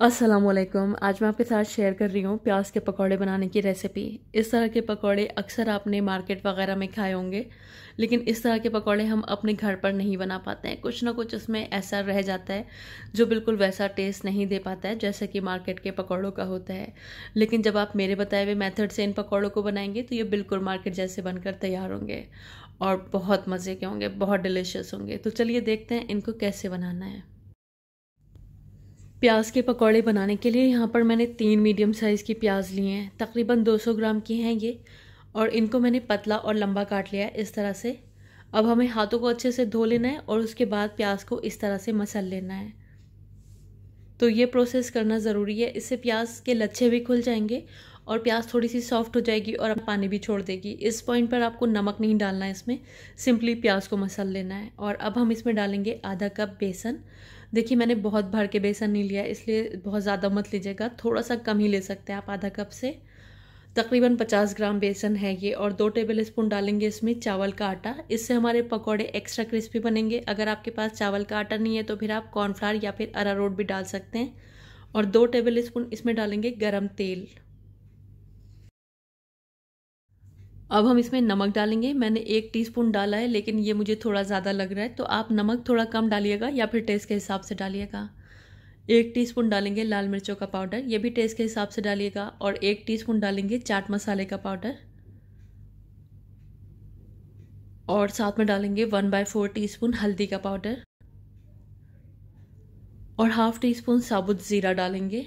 असलम आज मैं आपके साथ शेयर कर रही हूँ प्याज के पकौड़े बनाने की रेसिपी इस तरह के पकौड़े अक्सर आपने मार्केट वगैरह में खाए होंगे लेकिन इस तरह के पकौड़े हम अपने घर पर नहीं बना पाते हैं कुछ ना कुछ उसमें ऐसा रह जाता है जो बिल्कुल वैसा टेस्ट नहीं दे पाता है जैसे कि मार्केट के पकौड़ों का होता है लेकिन जब आप मेरे बताए हुए मैथड से इन पकौड़ों को बनाएंगे तो ये बिल्कुल मार्केट जैसे बनकर तैयार होंगे और बहुत मज़े के होंगे बहुत डिलीशियस होंगे तो चलिए देखते हैं इनको कैसे बनाना है प्याज के पकौड़े बनाने के लिए यहाँ पर मैंने तीन मीडियम साइज़ की प्याज लिए हैं तकरीबन 200 ग्राम की हैं ये और इनको मैंने पतला और लंबा काट लिया है इस तरह से अब हमें हाथों को अच्छे से धो लेना है और उसके बाद प्याज को इस तरह से मसल लेना है तो ये प्रोसेस करना ज़रूरी है इससे प्याज के लच्छे भी खुल जाएंगे और प्याज थोड़ी सी सॉफ्ट हो जाएगी और पानी भी छोड़ देगी इस पॉइंट पर आपको नमक नहीं डालना है इसमें सिंपली प्याज को मसल लेना है और अब हम इसमें डालेंगे आधा कप बेसन देखिए मैंने बहुत भर के बेसन नहीं लिया इसलिए बहुत ज़्यादा मत लीजिएगा थोड़ा सा कम ही ले सकते हैं आप आधा कप से तकरीबन 50 ग्राम बेसन है ये और दो टेबल स्पून डालेंगे इसमें चावल का आटा इससे हमारे पकौड़े एक्स्ट्रा क्रिस्पी बनेंगे अगर आपके पास चावल का आटा नहीं है तो फिर आप कॉर्नफ्लावर या फिर अरारोट भी डाल सकते हैं और दो टेबल स्पून इसमें डालेंगे गरम तेल अब हम इसमें नमक डालेंगे मैंने एक टीस्पून डाला है लेकिन ये मुझे थोड़ा ज़्यादा लग रहा है तो आप नमक थोड़ा कम डालिएगा या फिर टेस्ट के हिसाब से डालिएगा एक टीस्पून डालेंगे लाल मिर्चों का पाउडर ये भी टेस्ट के हिसाब से डालिएगा और एक टीस्पून डालेंगे चाट मसाले का पाउडर और साथ में डालेंगे वन बाय फोर टी हल्दी का पाउडर और हाफ़ टी स्पून साबुत ज़ीरा डालेंगे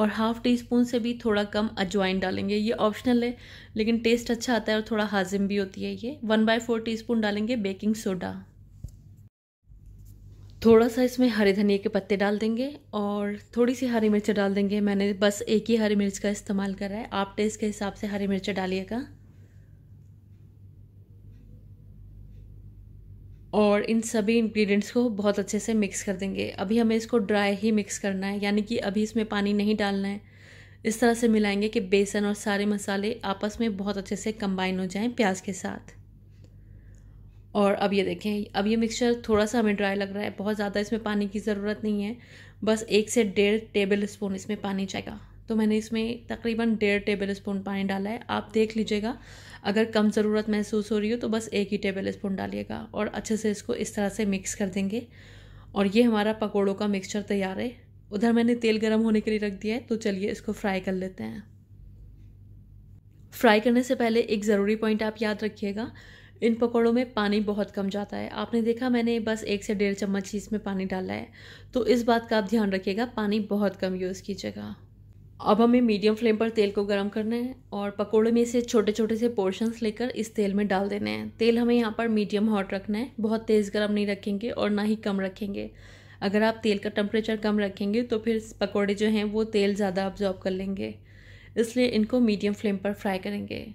और हाफ़ टी स्पून से भी थोड़ा कम अजवाइन डालेंगे ये ऑप्शनल है लेकिन टेस्ट अच्छा आता है और थोड़ा हाजिम भी होती है ये वन बाय फोर टी डालेंगे बेकिंग सोडा थोड़ा सा इसमें हरे धनिए के पत्ते डाल देंगे और थोड़ी सी हरी मिर्च डाल देंगे मैंने बस एक ही हरी मिर्च का इस्तेमाल करा है आप टेस्ट के हिसाब से हरी मिर्च डालिएगा और इन सभी इंग्रेडिएंट्स को बहुत अच्छे से मिक्स कर देंगे अभी हमें इसको ड्राई ही मिक्स करना है यानी कि अभी इसमें पानी नहीं डालना है इस तरह से मिलाएंगे कि बेसन और सारे मसाले आपस में बहुत अच्छे से कंबाइन हो जाएं प्याज के साथ और अब ये देखें अब ये मिक्सचर थोड़ा सा हमें ड्राई लग रहा है बहुत ज़्यादा इसमें पानी की ज़रूरत नहीं है बस एक से डेढ़ टेबल स्पून इसमें पानी जाएगा तो मैंने इसमें तकरीबन डेढ़ टेबल स्पून पानी डाला है आप देख लीजिएगा अगर कम ज़रूरत महसूस हो रही हो तो बस एक ही टेबल स्पून डालिएगा और अच्छे से इसको इस तरह से मिक्स कर देंगे और ये हमारा पकौड़ों का मिक्सचर तैयार है उधर मैंने तेल गर्म होने के लिए रख दिया है तो चलिए इसको फ्राई कर लेते हैं फ्राई करने से पहले एक ज़रूरी पॉइंट आप याद रखिएगा इन पकौड़ों में पानी बहुत कम जाता है आपने देखा मैंने बस एक से डेढ़ चम्मच ही इसमें पानी डाला है तो इस बात का आप ध्यान रखिएगा पानी बहुत कम यूज़ कीजिएगा अब हमें मीडियम फ्लेम पर तेल को गर्म करना है और पकोड़े में से छोटे छोटे से पोर्शंस लेकर इस तेल में डाल देने हैं तेल हमें यहाँ पर मीडियम हॉट रखना है बहुत तेज़ गर्म नहीं रखेंगे और ना ही कम रखेंगे अगर आप तेल का टेम्परेचर कम रखेंगे तो फिर पकोड़े जो हैं वो तेल ज़्यादा ऑब्जॉर्ब कर लेंगे इसलिए इनको मीडियम फ्लेम पर फ्राई करेंगे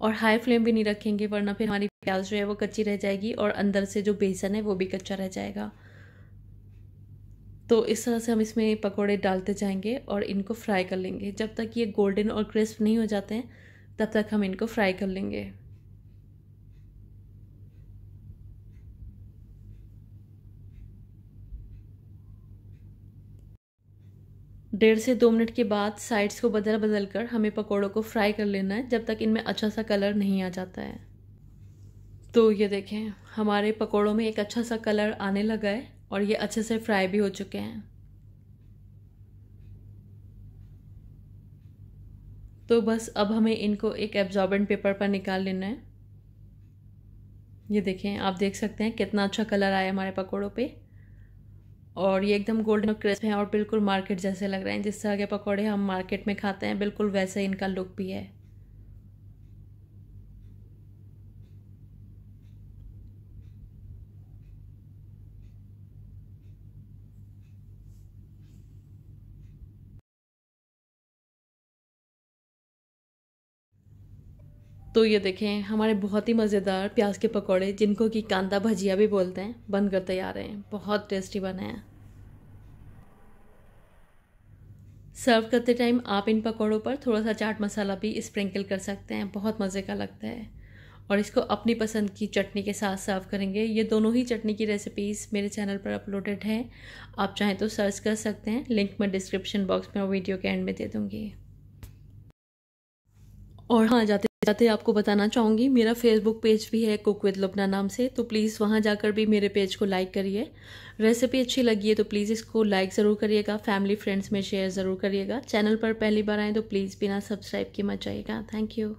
और हाई फ्लेम भी नहीं रखेंगे वरना फिर हमारी प्याज जो है वो कच्ची रह जाएगी और अंदर से जो बेसन है वो भी कच्चा रह जाएगा तो इस तरह से हम इसमें पकोड़े डालते जाएंगे और इनको फ्राई कर लेंगे जब तक ये गोल्डन और क्रिस्प नहीं हो जाते हैं तब तक हम इनको फ्राई कर लेंगे डेढ़ से दो मिनट के बाद साइड्स को बदल बदल कर हमें पकोड़ों को फ्राई कर लेना है जब तक इनमें अच्छा सा कलर नहीं आ जाता है तो ये देखें हमारे पकोड़ों में एक अच्छा सा कलर आने लगा है और ये अच्छे से फ्राई भी हो चुके हैं तो बस अब हमें इनको एक एब्जॉर्बेंट पेपर पर निकाल लेना है ये देखें आप देख सकते हैं कितना अच्छा कलर आया हमारे पकौड़ों पे और ये एकदम गोल्डन क्रिस्प हैं और बिल्कुल मार्केट जैसे लग रहे हैं जिस तरह के पकौड़े हम मार्केट में खाते हैं बिल्कुल वैसे इनका लुक भी है तो ये देखें हमारे बहुत ही मज़ेदार प्याज के पकौड़े जिनको कि कांदा भजिया भी बोलते हैं बनकर तैयार हैं बहुत टेस्टी बने हैं सर्व करते टाइम आप इन पकौड़ों पर थोड़ा सा चाट मसाला भी स्प्रिंकल कर सकते हैं बहुत मज़े का लगता है और इसको अपनी पसंद की चटनी के साथ सर्व करेंगे ये दोनों ही चटनी की रेसिपीज़ मेरे चैनल पर अपलोडेड है आप चाहें तो सर्च कर सकते हैं लिंक मैं डिस्क्रिप्शन बॉक्स में वीडियो के एंड में दे दूँगी और हाँ जाते जाते आपको बताना चाहूंगी मेरा फेसबुक पेज भी है कुक विद लुबना नाम से तो प्लीज़ वहाँ जाकर भी मेरे पेज को लाइक करिए रेसिपी अच्छी लगी है तो प्लीज़ इसको लाइक ज़रूर करिएगा फैमिली फ्रेंड्स में शेयर ज़रूर करिएगा चैनल पर पहली बार आएँ तो प्लीज़ बिना सब्सक्राइब किए मत जाइएगा थैंक यू